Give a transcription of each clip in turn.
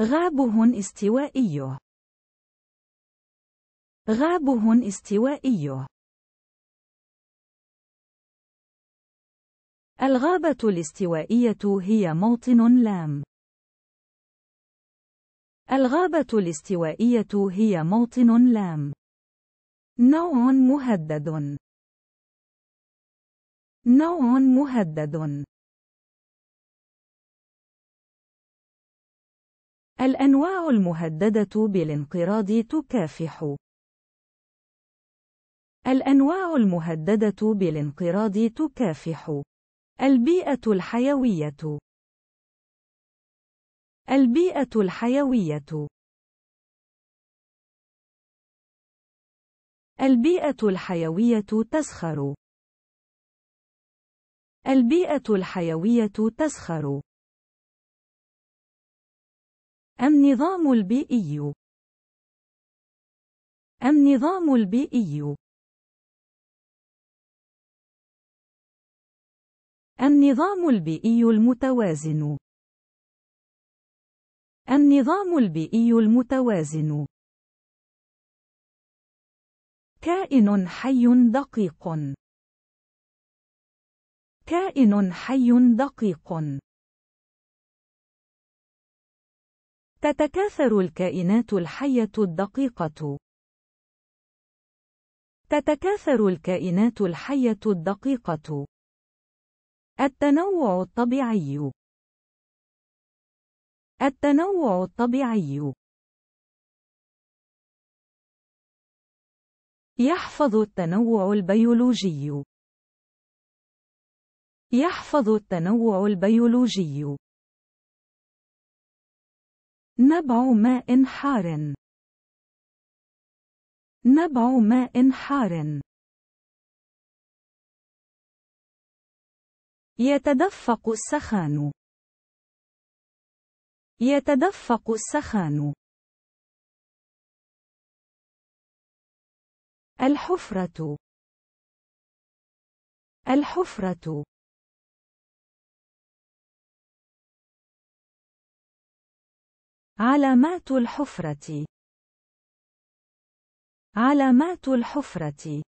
غابه استوائي غابه استوائي الغابة الاستوائية هي موطن لام الغابة الاستوائية هي موطن لام نوع مهدد نوع مهدد الأنواع المهددة بالانقراض تكافح الأنواع المهددة بالانقراض تكافح البيئة الحيوية البيئة الحيوية البيئة الحيوية تسخر البيئة الحيوية تسخر النظام البيئي النظام البيئي النظام البيئي المتوازن النظام البيئي المتوازن كائن حي دقيق كائن حي دقيق تتكاثر الكائنات الحية الدقيقة. تتكاثر الكائنات الحية الدقيقة. التنوع الطبيعي. التنوع الطبيعي. يحفظ التنوع البيولوجي. يحفظ التنوع البيولوجي نبع ماء حار نبع ماء حار يتدفق السخان يتدفق السخان الحفرة الحفرة علامات الحفرة علامات الحفرة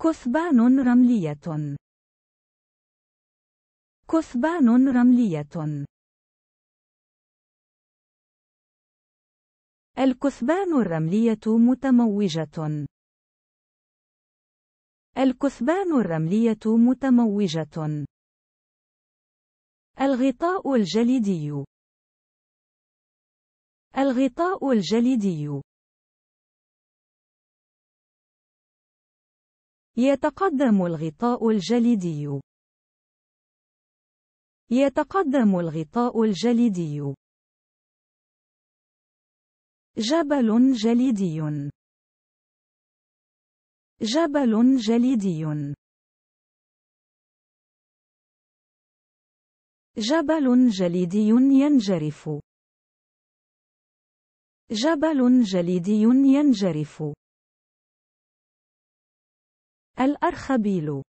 كثبان رملية كثبان رملية الكثبان الرملية متموجة الكثبان الرملية متموجة الغطاء الجليدي الغطاء الجليدي يتقدم الغطاء الجليدي يتقدم الغطاء الجليدي جبل جليدي جبل جليدي جبل جليدي ينجرف جبل جليدي ينجرف الأرخبيل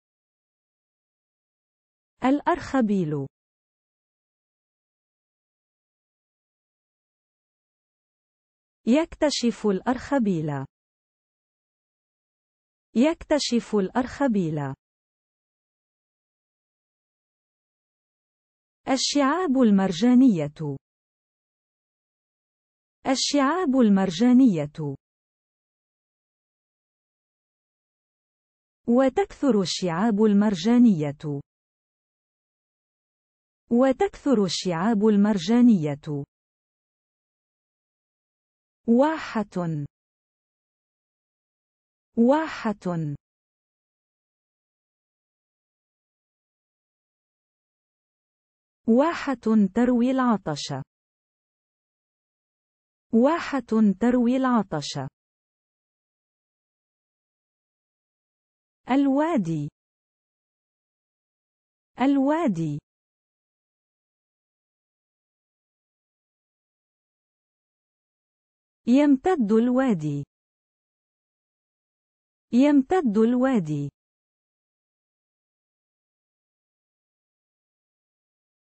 الأرخبيل يكتشف الأرخبيل يكتشف الأرخبيل الشعاب المرجانية الشعاب المرجانية وتكثر الشعاب المرجانية وتكثر الشعاب المرجانية واحة واحة واحة تروي العطش واحة تروي العطش الوادي الوادي يمتد الوادي يمتد الوادي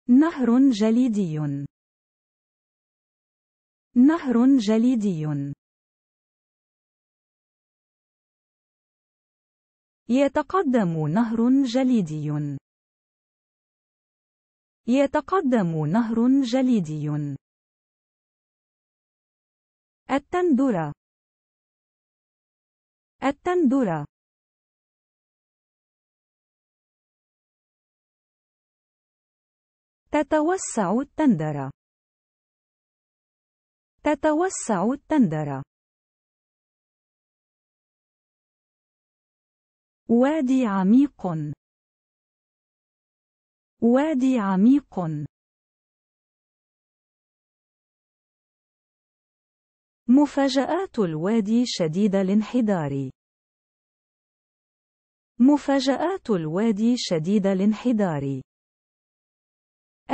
نهر جليدي نهر جليدي يتقدم نهر جليدي يتقدم نهر جليدي التندرة التندرة تتوسع التندرة تتوسع التندرة وادي عميق وادي عميق مفاجآت الوادي شديد الانحدار مفاجآت الوادي شديد الانحدار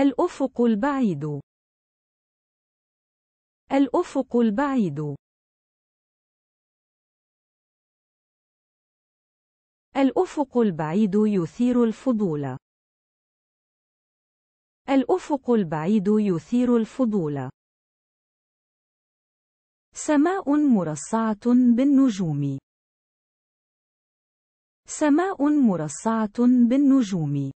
الأفق البعيد الأفق البعيد الأفق البعيد يثير الفضول الأفق البعيد يثير الفضول سماء مرصعة بالنجوم سماء مرصعة بالنجوم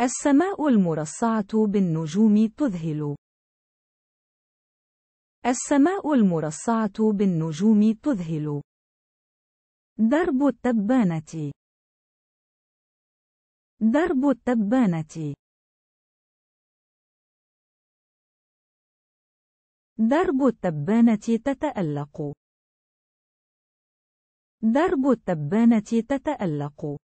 السماء المرصعة بالنجوم تذهل. السماء المرصعة بالنجوم تذهل. درب التبانة. درب التبانة. درب التبانة تتألق. درب التبانة تتألق.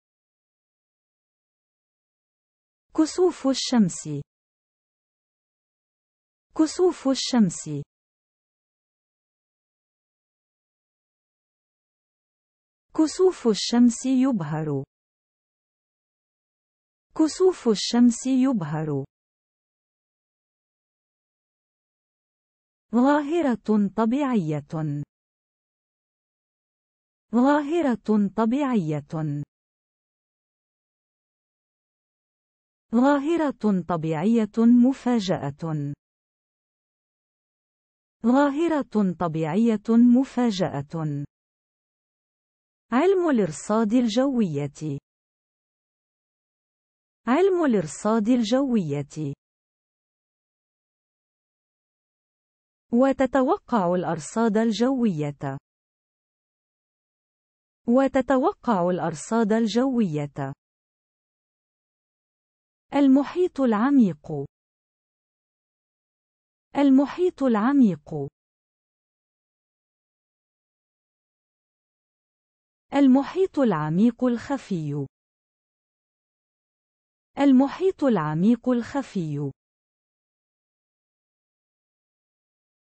كسوف الشمس كسوف الشمس كسوف الشمس يبهر كسوف الشمس يبهر ظاهرة طبيعية ظاهرة طبيعية ظاهرة طبيعية مفاجأة ظاهرة طبيعية مفاجأة علم الإرصاد الجوية علم الإرصاد الجوية وتتوقع الأرصاد الجوية وتتوقع الأرصاد الجوية المحيط العميق المحيط العميق المحيط العميق الخفي المحيط العميق الخفي